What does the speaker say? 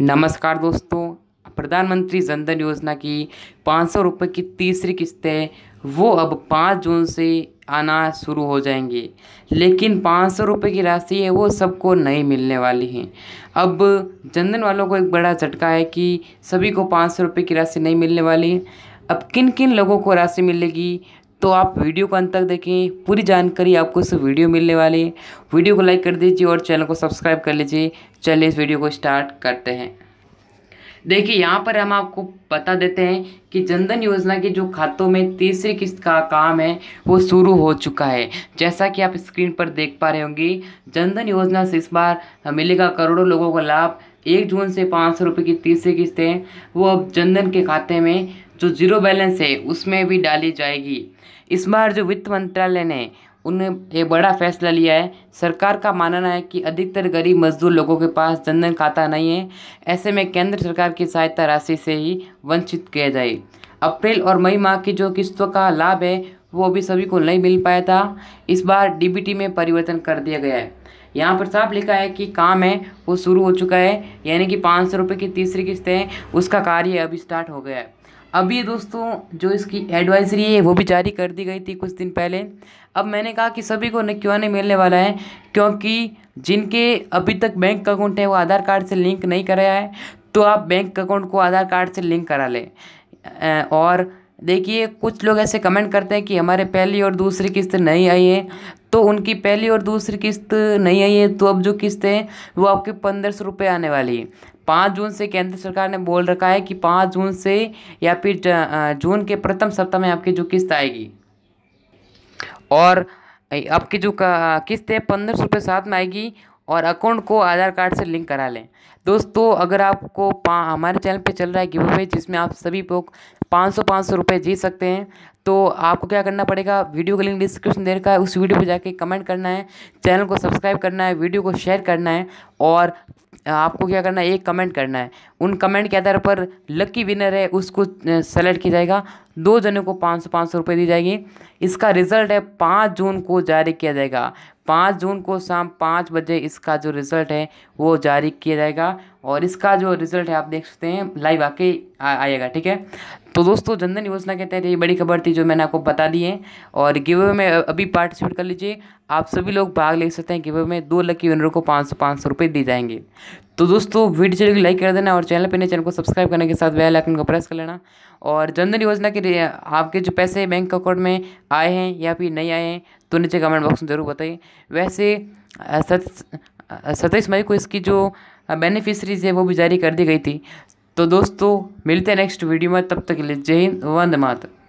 नमस्कार दोस्तों प्रधानमंत्री जनधन योजना की पाँच सौ रुपये की तीसरी किस्तें वो अब पाँच जून से आना शुरू हो जाएंगे लेकिन पाँच सौ रुपये की राशि है वो सबको नहीं मिलने वाली है अब जनधन वालों को एक बड़ा झटका है कि सभी को पाँच सौ रुपये की राशि नहीं मिलने वाली है अब किन किन लोगों को राशि मिलेगी तो आप वीडियो को अंत तक देखें पूरी जानकारी आपको इस वीडियो मिलने वाली है वीडियो को लाइक कर दीजिए और चैनल को सब्सक्राइब कर लीजिए चलिए इस वीडियो को स्टार्ट करते हैं देखिए यहाँ पर हम आपको बता देते हैं कि जनधन योजना के जो खातों में तीसरी किस्त का काम है वो शुरू हो चुका है जैसा कि आप स्क्रीन पर देख पा रहे होंगे जनधन योजना से इस बार मिलेगा करोड़ों लोगों को लाभ एक जून से पाँच सौ रुपये की तीसरी किस्तें वो अब जनधन के खाते में जो जीरो बैलेंस है उसमें भी डाली जाएगी इस बार जो वित्त मंत्रालय ने उन्हें ये बड़ा फैसला लिया है सरकार का मानना है कि अधिकतर गरीब मजदूर लोगों के पास जनधन खाता नहीं है ऐसे में केंद्र सरकार की सहायता राशि से ही वंचित किया जाए अप्रैल और मई माह की जो किस्तों का लाभ है वो अभी सभी को नहीं मिल पाया था इस बार डी में परिवर्तन कर दिया गया है यहाँ पर साफ लिखा है कि काम है वो शुरू हो चुका है यानी कि पाँच सौ रुपये की तीसरी किस्त है उसका कार्य अभी स्टार्ट हो गया है अभी दोस्तों जो इसकी एडवाइजरी है वो भी जारी कर दी गई थी कुछ दिन पहले अब मैंने कहा कि सभी को क्यों नहीं मिलने वाला है क्योंकि जिनके अभी तक बैंक अकाउंट है वो आधार कार्ड से लिंक नहीं कराया है तो आप बैंक अकाउंट को आधार कार्ड से लिंक करा लें और देखिए कुछ लोग ऐसे कमेंट करते हैं कि हमारे पहली और दूसरी किस्त नहीं आई है तो उनकी पहली और दूसरी किस्त नहीं आई है तो अब जो किस्त है वो आपके पंद्रह सौ रुपये आने वाली है पाँच जून से केंद्र सरकार ने बोल रखा है कि पाँच जून से या फिर जून के प्रथम सप्ताह में आपकी जो किस्त आएगी और आपकी जो किस्त है पंद्रह सौ रुपये साथ में आएगी और अकाउंट को आधार कार्ड से लिंक करा लें दोस्तों अगर आपको हमारे चैनल पे चल रहा है गिवे जिसमें आप सभी लोग पाँच सौ पाँच सौ रुपये जीत सकते हैं तो आपको क्या करना पड़ेगा वीडियो का लिंक डिस्क्रिप्शन दे रखा है उस वीडियो पे जाके कमेंट करना है चैनल को सब्सक्राइब करना है वीडियो को शेयर करना है और आपको क्या करना है एक कमेंट करना है उन कमेंट के आधार पर लकी विनर है उसको सेलेक्ट किया जाएगा दो जनों को पाँच सौ पाँच सौ रुपये दी जाएगी इसका रिजल्ट है पाँच जून को जारी किया जाएगा पाँच जून को शाम पाँच बजे इसका जो रिज़ल्ट है वो जारी किया जाएगा और इसका जो रिज़ल्ट है आप देख सकते हैं लाइव आके आएगा ठीक है तो दोस्तों जनधन योजना के तहत ये बड़ी खबर थी जो मैंने आपको बता दी है और गिवे में अभी पार्टिसिपेट कर लीजिए आप सभी लोग भाग ले सकते हैं गिवे में दो लकी विनरों को पाँच सौ पाँच सौ रुपये दिए जाएंगे तो दोस्तों वीडियो चलिए लाइक कर देना और चैनल पर नए चैनल को सब्सक्राइब करने के साथ बेल आइकन को प्रेस कर लेना और जनधन योजना के आपके जो पैसे बैंक अकाउंट में आए हैं या फिर नहीं आए हैं तो नीचे कमेंट बॉक्स में ज़रूर बताइए वैसे सत्ताईस मई को इसकी जो बेनिफिशरीज है वो भी जारी कर दी गई थी तो दोस्तों मिलते हैं नेक्स्ट वीडियो में तब तक के लिए जय हिंद वंदे मातरम